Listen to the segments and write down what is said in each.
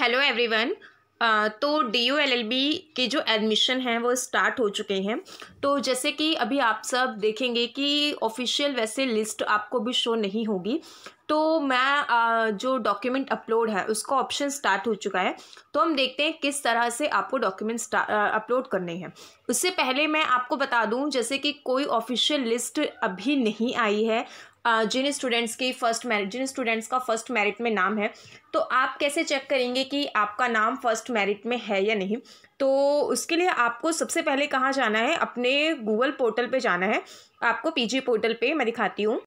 hello everyone uh, तो D U L L B के जो एडमिशन हैं वो स्टार्ट हो चुके हैं तो जैसे कि अभी आप सब देखेंगे कि ऑफिशियल वैसे लिस्ट आपको भी शो नहीं होगी तो मैं uh, जो डॉक्यूमेंट अपलोड है उसका ऑप्शन स्टार्ट हो चुका है तो हम देखते हैं किस तरह से आपको डॉक्यूमेंट अपलोड uh, करने हैं उससे पहले मैं आपको बता दूं जैसे कि कोई ऑफिशियल लिस्ट अभी नहीं आई है जिन स्टूडेंट्स की फर्स्ट मेरिट जिन स्टूडेंट्स का फर्स्ट मेरिट में नाम है तो आप कैसे चेक करेंगे कि आपका नाम फर्स्ट मेरिट में है या नहीं तो उसके लिए आपको सबसे पहले कहाँ जाना है अपने गूगल पोर्टल पे जाना है आपको पीजी पोर्टल पे मैं दिखाती हूँ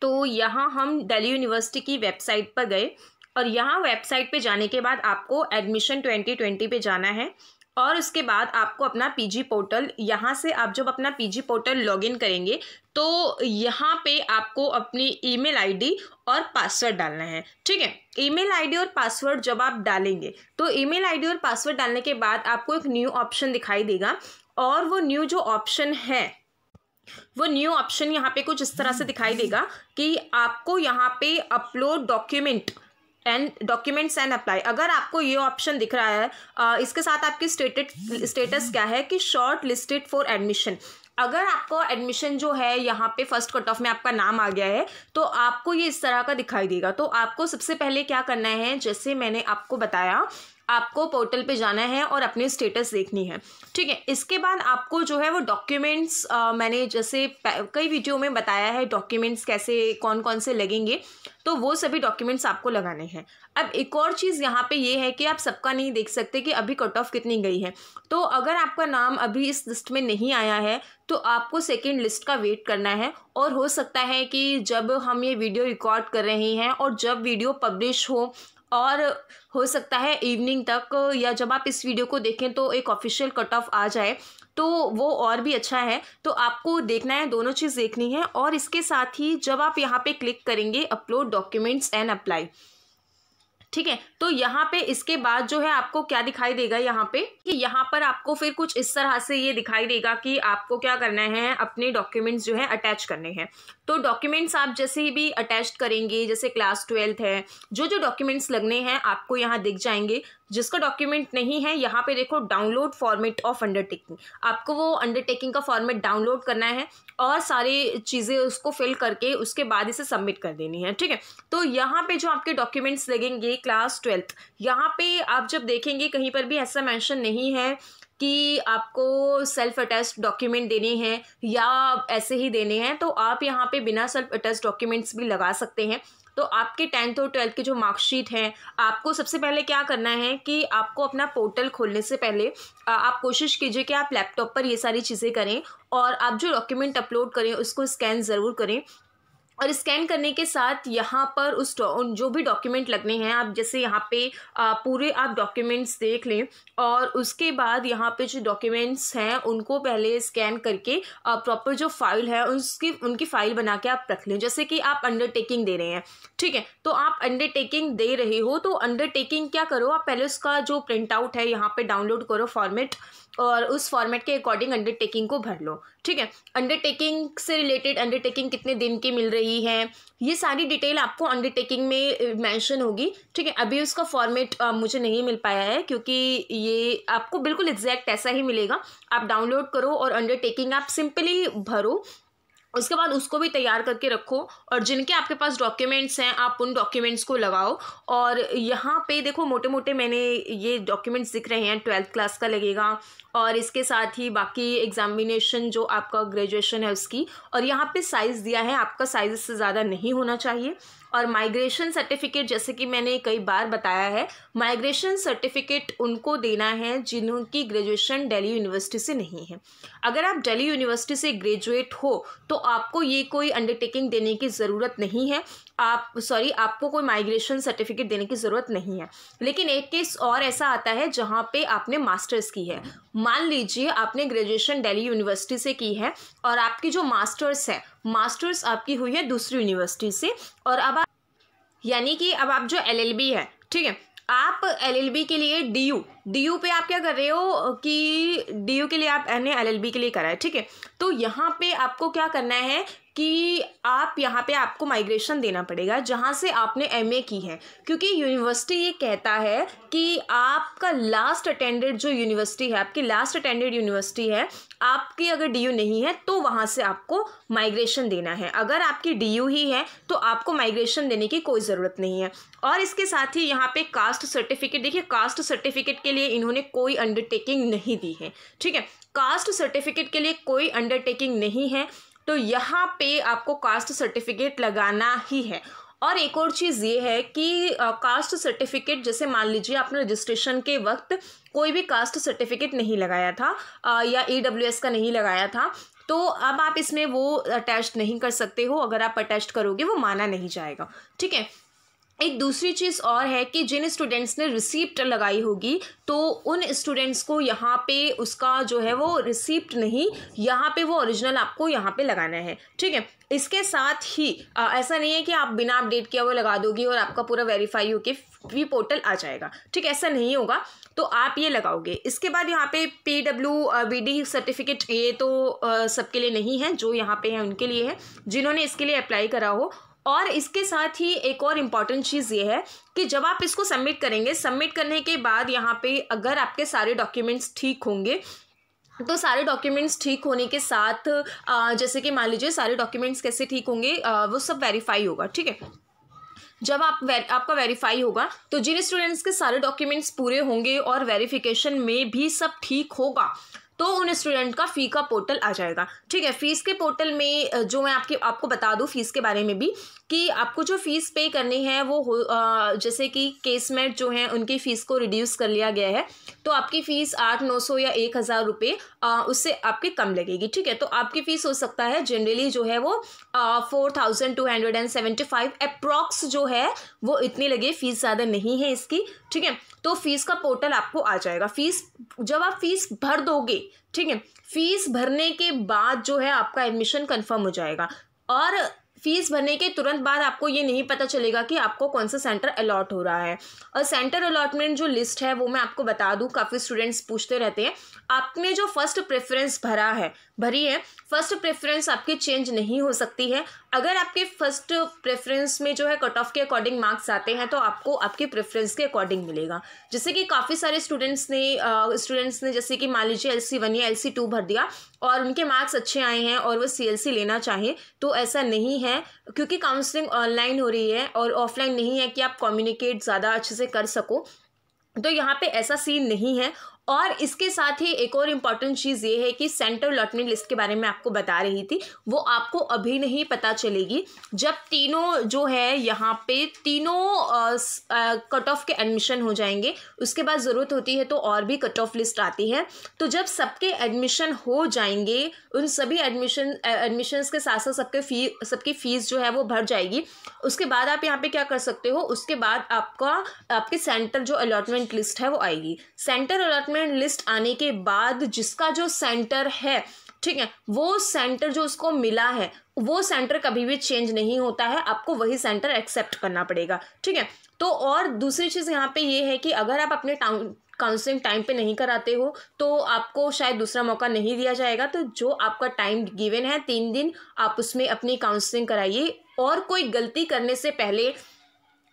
तो यहाँ हम दिल्ली यूनिवर्सिटी की वेबसाइट पर गए और यहाँ वेबसाइट पे जाने के बाद आपको एडमिशन ट्वेंटी ट्वेंटी पे जाना है और उसके बाद आपको अपना पीजी पोर्टल यहाँ से आप जब अपना पीजी पोर्टल लॉगिन करेंगे तो यहाँ पे आपको अपनी ईमेल आईडी और पासवर्ड डालना है ठीक है ईमेल आईडी और पासवर्ड जब आप डालेंगे तो ईमेल आईडी और पासवर्ड डालने के बाद आपको एक न्यू ऑप्शन दिखाई देगा और वो न्यू जो ऑप्शन है वो न्यू ऑप्शन यहाँ पे कुछ इस तरह से दिखाई देगा कि आपको यहाँ पे upload document and documents and apply अगर आपको ये ऑप्शन दिख रहा है इसके साथ आपकी स्टेटेड स्टेटस क्या है कि शॉर्ट लिस्टेड फॉर एडमिशन अगर आपको एडमिशन जो है यहाँ पे फर्स्ट कट ऑफ में आपका नाम आ गया है तो आपको ये इस तरह का दिखाई देगा तो आपको सबसे पहले क्या करना है जैसे मैंने आपको बताया आपको पोर्टल पे जाना है और अपनी स्टेटस देखनी है ठीक है इसके बाद आपको जो है वो डॉक्यूमेंट्स मैंने जैसे कई वीडियो में बताया है डॉक्यूमेंट्स कैसे कौन कौन से लगेंगे तो वो सभी डॉक्यूमेंट्स आपको लगाने हैं अब एक और चीज़ यहाँ पे ये है कि आप सबका नहीं देख सकते कि अभी कट ऑफ कितनी गई है तो अगर आपका नाम अभी इस लिस्ट में नहीं आया है तो आपको सेकेंड लिस्ट का वेट करना है और हो सकता है कि जब हम ये वीडियो रिकॉर्ड कर रहे हैं और जब वीडियो पब्लिश हो और हो सकता है इवनिंग तक या जब आप इस वीडियो को देखें तो एक ऑफिशियल कट ऑफ आ जाए तो वो और भी अच्छा है तो आपको देखना है दोनों चीज़ देखनी है और इसके साथ ही जब आप यहाँ पे क्लिक करेंगे अपलोड डॉक्यूमेंट्स एंड अप्लाई ठीक है तो यहाँ पे इसके बाद जो है आपको क्या दिखाई देगा यहाँ पे कि यहाँ पर आपको फिर कुछ इस तरह से ये दिखाई देगा कि आपको क्या करना है अपने डॉक्यूमेंट्स जो है अटैच करने हैं तो डॉक्यूमेंट्स आप जैसे भी अटैच करेंगे जैसे क्लास ट्वेल्थ है जो जो डॉक्यूमेंट्स लगने हैं आपको यहाँ दिख जाएंगे जिसका डॉक्यूमेंट नहीं है यहाँ पे देखो डाउनलोड फॉर्मेट ऑफ अंडरटेकिंग आपको वो अंडरटेकिंग का फॉर्मेट डाउनलोड करना है और सारी चीज़ें उसको फिल करके उसके बाद इसे सबमिट कर देनी है ठीक है तो यहाँ पे जो आपके डॉक्यूमेंट्स लगेंगे क्लास ट्वेल्थ यहाँ पे आप जब देखेंगे कहीं पर भी ऐसा मैंशन नहीं है कि आपको सेल्फ अटेस्ट डॉक्यूमेंट देने हैं या ऐसे ही देने हैं तो आप यहाँ पे बिना सेल्फ अटेस्ट डॉक्यूमेंट्स भी लगा सकते हैं तो आपके टेंथ और ट्वेल्थ की जो मार्कशीट है आपको सबसे पहले क्या करना है कि आपको अपना पोर्टल खोलने से पहले आप कोशिश कीजिए कि आप लैपटॉप पर ये सारी चीज़ें करें और आप जो डॉक्यूमेंट अपलोड करें उसको स्कैन ज़रूर करें और स्कैन करने के साथ यहाँ पर उस जो भी डॉक्यूमेंट लगने हैं आप जैसे यहाँ पे आ, पूरे आप डॉक्यूमेंट्स देख लें और उसके बाद यहाँ पे जो डॉक्यूमेंट्स हैं उनको पहले स्कैन करके प्रॉपर जो फाइल है उसकी उनकी फ़ाइल बना के आप रख लें जैसे कि आप अंडरटेकिंग दे रहे हैं ठीक है तो आप अंडरटेकिंग दे रहे हो तो अंडरटेकिंग क्या करो आप पहले उसका जो प्रिंट आउट है यहाँ पर डाउनलोड करो फॉर्मेट और उस फॉर्मेट के अकॉर्डिंग अंडरटेकिंग को भर लो ठीक है अंडरटेकिंग से रिलेटेड अंडरटेकिंग कितने दिन की मिल रही रही है ये सारी डिटेल आपको अंडरटेकिंग में मेंशन होगी ठीक है अभी उसका फॉर्मेट मुझे नहीं मिल पाया है क्योंकि ये आपको बिल्कुल एग्जैक्ट ऐसा ही मिलेगा आप डाउनलोड करो और अंडरटेकिंग आप सिंपली भरो उसके बाद उसको भी तैयार करके रखो और जिनके आपके पास डॉक्यूमेंट्स हैं आप उन डॉक्यूमेंट्स को लगाओ और यहाँ पे देखो मोटे मोटे मैंने ये डॉक्यूमेंट्स दिख रहे हैं ट्वेल्थ क्लास का लगेगा और इसके साथ ही बाकी एग्जामिनेशन जो आपका ग्रेजुएशन है उसकी और यहाँ पे साइज़ दिया है आपका साइज़ इससे ज़्यादा नहीं होना चाहिए और माइग्रेशन सर्टिफिकेट जैसे कि मैंने कई बार बताया है माइग्रेशन सर्टिफिकेट उनको देना है जिनकी ग्रेजुएशन दिल्ली यूनिवर्सिटी से नहीं है अगर आप दिल्ली यूनिवर्सिटी से ग्रेजुएट हो तो आपको ये कोई अंडरटेकिंग देने की ज़रूरत नहीं है आप सॉरी आपको कोई माइग्रेशन सर्टिफिकेट देने की ज़रूरत नहीं है लेकिन एक केस और ऐसा आता है जहाँ पे आपने मास्टर्स की है मान लीजिए आपने ग्रेजुएशन दिल्ली यूनिवर्सिटी से की है और आपकी जो मास्टर्स है मास्टर्स आपकी हुई है दूसरी यूनिवर्सिटी से और अब यानी कि अब आप जो बी है ठीक है आप बी के लिए डी यू डी यू पे आप क्या कर रहे हो कि डी यू के लिए आप एन बी के लिए करा है ठीक है तो यहाँ पे आपको क्या करना है कि आप यहाँ पे आपको माइग्रेशन देना पड़ेगा जहाँ से आपने एम की है क्योंकि यूनिवर्सिटी ये कहता है कि आपका लास्ट अटेंडेड जो यूनिवर्सिटी है आपकी लास्ट अटेंडेड यूनिवर्सिटी है आपकी अगर डी नहीं है तो वहाँ से आपको माइग्रेशन देना है अगर आपकी डी ही है तो आपको माइग्रेशन देने की कोई ज़रूरत नहीं है और इसके साथ ही यहाँ पे कास्ट सर्टिफिकेट देखिए कास्ट सर्टिफिकेट के लिए इन्होंने कोई अंडरटेकिंग नहीं दी है ठीक है कास्ट सर्टिफिकेट के लिए कोई अंडरटेकिंग नहीं है तो यहाँ पे आपको कास्ट सर्टिफिकेट लगाना ही है और एक और चीज़ ये है कि कास्ट सर्टिफिकेट जैसे मान लीजिए आपने रजिस्ट्रेशन के वक्त कोई भी कास्ट सर्टिफिकेट नहीं लगाया था आ, या ई का नहीं लगाया था तो अब आप इसमें वो अटैच नहीं कर सकते हो अगर आप अटैच करोगे वो माना नहीं जाएगा ठीक है एक दूसरी चीज़ और है कि जिन स्टूडेंट्स ने रिसिप्ट लगाई होगी तो उन स्टूडेंट्स को यहाँ पे उसका जो है वो रिसिप्ट नहीं यहाँ पे वो ओरिजिनल आपको यहाँ पे लगाना है ठीक है इसके साथ ही आ, ऐसा नहीं है कि आप बिना अपडेट किया हुआ लगा दोगे और आपका पूरा वेरीफाई होके वी पोर्टल आ जाएगा ठीक ऐसा नहीं होगा तो आप ये लगाओगे इसके बाद यहाँ पे P W B D certificate ये तो सबके लिए नहीं है जो यहाँ पे है उनके लिए है जिन्होंने इसके लिए अप्लाई करा हो और इसके साथ ही एक और इम्पॉर्टेंट चीज़ ये है कि जब आप इसको सबमिट करेंगे सबमिट करने के बाद यहाँ पे अगर आपके सारे डॉक्यूमेंट्स ठीक होंगे तो सारे डॉक्यूमेंट्स ठीक होने के साथ जैसे कि मान लीजिए सारे डॉक्यूमेंट्स कैसे ठीक होंगे वो सब वेरीफाई होगा ठीक है जब आप वेर, आपका वेरीफाई होगा तो जिन स्टूडेंट्स के सारे डॉक्यूमेंट्स पूरे होंगे और वेरिफिकेशन में भी सब ठीक होगा तो उन स्टूडेंट का फ़ी का पोर्टल आ जाएगा ठीक है फीस के पोर्टल में जो मैं आपके आपको बता दूँ फीस के बारे में भी कि आपको जो फ़ीस पे करनी है वो आ, जैसे कि केसमेट जो है उनकी फ़ीस को रिड्यूस कर लिया गया है तो आपकी फ़ीस आठ नौ सौ या एक हज़ार रुपये उससे आपके कम लगेगी ठीक है तो आपकी फ़ीस हो सकता है जनरली जो है वो four thousand two hundred and seventy five approx जो है वो इतनी लगे फ़ीस ज़्यादा नहीं है इसकी ठीक है तो फ़ीस का पोर्टल आपको आ जाएगा फ़ीस जब आप फ़ीस भर दोगे ठीक है फीस भरने के बाद जो है आपका एडमिशन कंफर्म हो जाएगा और फीस भरने के तुरंत बाद आपको ये नहीं पता चलेगा कि आपको कौन सा सेंटर अलॉट हो रहा है और सेंटर अलॉटमेंट जो लिस्ट है वो मैं आपको बता दूँ काफ़ी स्टूडेंट्स पूछते रहते हैं आपने जो फर्स्ट प्रेफरेंस भरा है भरी है फर्स्ट प्रेफरेंस आपकी चेंज नहीं हो सकती है अगर आपके फर्स्ट प्रेफरेंस में जो है कट ऑफ के अकॉर्डिंग मार्क्स आते हैं तो आपको आपके प्रेफरेंस के अकॉर्डिंग मिलेगा जैसे कि काफ़ी सारे स्टूडेंट्स ने स्टूडेंट्स ने जैसे कि मान लीजिए एल सी वन या एल सी टू भर दिया और उनके मार्क्स अच्छे आए हैं और वो सी लेना चाहें तो ऐसा नहीं है क्योंकि काउंसलिंग ऑनलाइन हो रही है और ऑफलाइन नहीं है कि आप कम्युनिकेट ज़्यादा अच्छे से कर सको तो यहाँ पे ऐसा सीन नहीं है और इसके साथ ही एक और इम्पॉर्टेंट चीज़ ये है कि सेंटर अलॉटमेंट लिस्ट के बारे में आपको बता रही थी वो आपको अभी नहीं पता चलेगी जब तीनों जो है यहाँ पे तीनों कट ऑफ के एडमिशन हो जाएंगे उसके बाद ज़रूरत होती है तो और भी कट ऑफ लिस्ट आती है तो जब सबके एडमिशन हो जाएंगे उन सभी एडमिशन एडमिशन्स के साथ साथ सबके फी सबकी फ़ीस जो है वो भर जाएगी उसके बाद आप यहाँ पर क्या कर सकते हो उसके बाद आपका आपके सेंटर जो अलॉटमेंट लिस्ट है वो आएगी सेंटर अलॉटमेंट रिकमेंड लिस्ट आने के बाद जिसका जो सेंटर है ठीक है वो सेंटर जो उसको मिला है वो सेंटर कभी भी चेंज नहीं होता है आपको वही सेंटर एक्सेप्ट करना पड़ेगा ठीक है तो और दूसरी चीज़ यहाँ पे ये है कि अगर आप अपने टाउन काउंसलिंग टाइम पे नहीं कराते हो तो आपको शायद दूसरा मौका नहीं दिया जाएगा तो जो आपका टाइम गिवन है तीन दिन आप उसमें अपनी काउंसलिंग कराइए और कोई गलती करने से पहले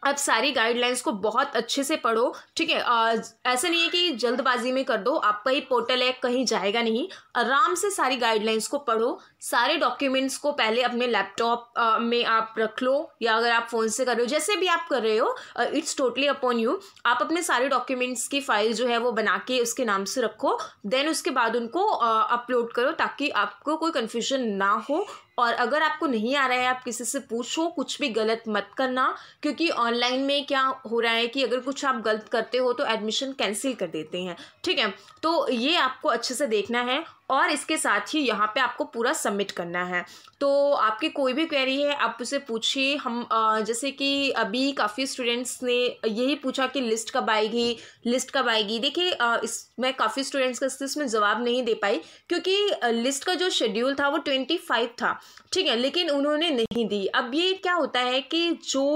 आप सारी गाइडलाइंस को बहुत अच्छे से पढ़ो ठीक है ऐसा नहीं है कि जल्दबाजी में कर दो आपका ही पोर्टल है कहीं जाएगा नहीं आराम से सारी गाइडलाइंस को पढ़ो सारे डॉक्यूमेंट्स को पहले अपने लैपटॉप में आप रख लो या अगर आप फ़ोन से कर रहे हो जैसे भी आप कर रहे हो इट्स टोटली अपॉन यू आप अपने सारे डॉक्यूमेंट्स की फ़ाइल जो है वो बना के उसके नाम से रखो देन उसके बाद उनको अपलोड करो ताकि आपको कोई कन्फ्यूजन ना हो और अगर आपको नहीं आ रहा है आप किसी से पूछो कुछ भी गलत मत करना क्योंकि ऑनलाइन में क्या हो रहा है कि अगर कुछ आप गलत करते हो तो एडमिशन कैंसिल कर देते हैं ठीक है तो ये आपको अच्छे से देखना है और इसके साथ ही यहाँ पे आपको पूरा सबमिट करना है तो आपकी कोई भी क्वेरी है आप उसे पूछिए हम जैसे कि अभी काफ़ी स्टूडेंट्स ने यही पूछा कि लिस्ट कब आएगी लिस्ट कब आएगी देखिए इस मैं काफ़ी स्टूडेंट्स का इसमें जवाब नहीं दे पाई क्योंकि लिस्ट का जो शेड्यूल था वो ट्वेंटी फाइव था ठीक है लेकिन उन्होंने नहीं दी अब ये क्या होता है कि जो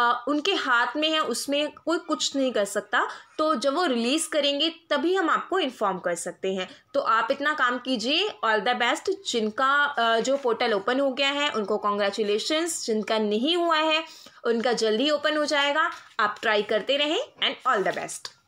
उनके हाथ में है उसमें कोई कुछ नहीं कर सकता तो जब वो रिलीज़ करेंगे तभी हम आपको इन्फॉर्म कर सकते हैं तो आप इतना काम कीजिए ऑल द बेस्ट जिनका जो पोर्टल ओपन हो गया है उनको कॉन्ग्रेचुलेशन जिनका नहीं हुआ है उनका जल्दी ओपन हो जाएगा आप ट्राई करते रहें एंड ऑल द बेस्ट